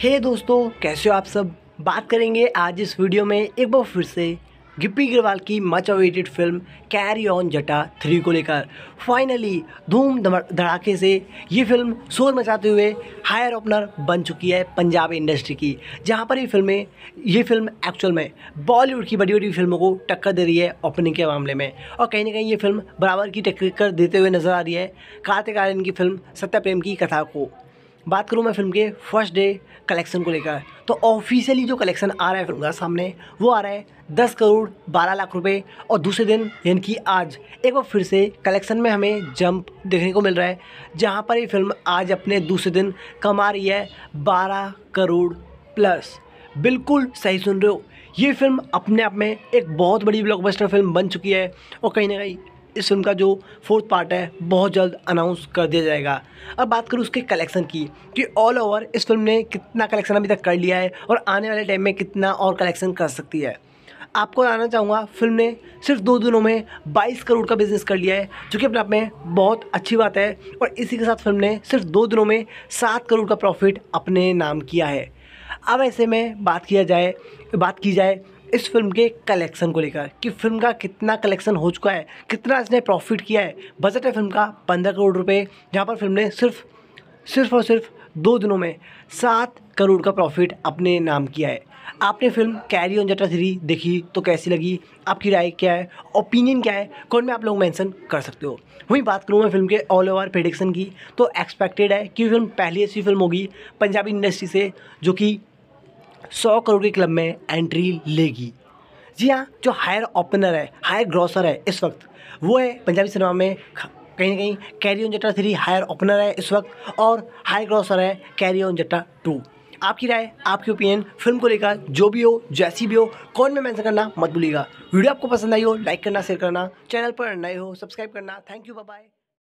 हे hey दोस्तों कैसे हो आप सब बात करेंगे आज इस वीडियो में एक बार फिर से गिप्पी अग्रवाल की much awaited film Carry On Jatta three को लेकर फाइनली धूम धड़ाके से ये फिल्म शोर मचाते हुए हायर ओपनर बन चुकी है पंजाब इंडस्ट्री की जहाँ पर ये फिल्में ये फिल्म एक्चुअल में बॉलीवुड की बड़ी बड़ी फिल्मों को टक्कर दे रही है ओपनिंग के मामले में और कहीं ना कहीं ये फिल्म बराबर की टक्कर देते हुए नजर आ रही है कार्तिक आर्यन की फिल्म सत्यप्रेम प्रेम की कथा को बात करूँ मैं फिल्म के फर्स्ट डे कलेक्शन को लेकर तो ऑफिशियली जो कलेक्शन आ रहा है फिल्म का सामने वो आ रहा है दस करोड़ बारह लाख रुपए और दूसरे दिन यानी कि आज एक बार फिर से कलेक्शन में हमें जंप देखने को मिल रहा है जहाँ पर ये फिल्म आज अपने दूसरे दिन कमा रही है बारह करोड़ प्लस बिल्कुल सही सुन रहे हो ये फिल्म अपने आप में एक बहुत बड़ी ब्लॉकबस्टर फिल्म बन चुकी है और कहीं ना कहीं इस फिल्म का जो फोर्थ पार्ट है बहुत जल्द अनाउंस कर दिया जाएगा अब बात करूँ उसके कलेक्शन की कि ऑल ओवर इस फिल्म ने कितना कलेक्शन अभी तक कर लिया है और आने वाले टाइम में कितना और कलेक्शन कर सकती है आपको बताना चाहूँगा फिल्म ने सिर्फ दो दिनों में 22 करोड़ का बिजनेस कर लिया है जो कि अपने आप में बहुत अच्छी बात है और इसी के साथ फिल्म ने सिर्फ दो दिनों में सात करोड़ का प्रॉफिट अपने नाम किया है अब ऐसे में बात किया जाए बात की जाए इस फिल्म के कलेक्शन को लेकर कि फिल्म का कितना कलेक्शन हो चुका है कितना इसने प्रॉफिट किया है बजट है फिल्म का पंद्रह करोड़ रुपए जहाँ पर फिल्म ने सिर्फ सिर्फ और सिर्फ दो दिनों में सात करोड़ का प्रॉफिट अपने नाम किया है आपने film Carry On Jatta three देखी तो कैसी लगी आपकी राय क्या है ओपिनियन क्या है कौन में आप लोग मेंशन कर सकते हो वहीं बात करूँ मैं फिल्म के ऑल ओवर प्रिडिक्शन की तो एक्सपेक्टेड है कि फिल्म पहली ऐसी फिल्म होगी पंजाबी इंडस्ट्री से जो कि सौ करोड़ के क्लब में एंट्री लेगी जी हाँ जो हायर ओपनर है हायर ग्रॉसर है इस वक्त वो है पंजाबी सिनेमा में कहीं ना कहीं Carry On Jatta three higher opener है इस वक्त और हायर ग्रॉसर है कैरी ऑन जट्टा टू आपकी राय आपकी ओपिनियन फिल्म को लेकर जो भी हो जैसी भी हो कौन में मैंसन करना मत भूलिएगा वीडियो आपको पसंद आई हो लाइक करना शेयर करना चैनल पर नए हो सब्सक्राइब करना थैंक यू बाय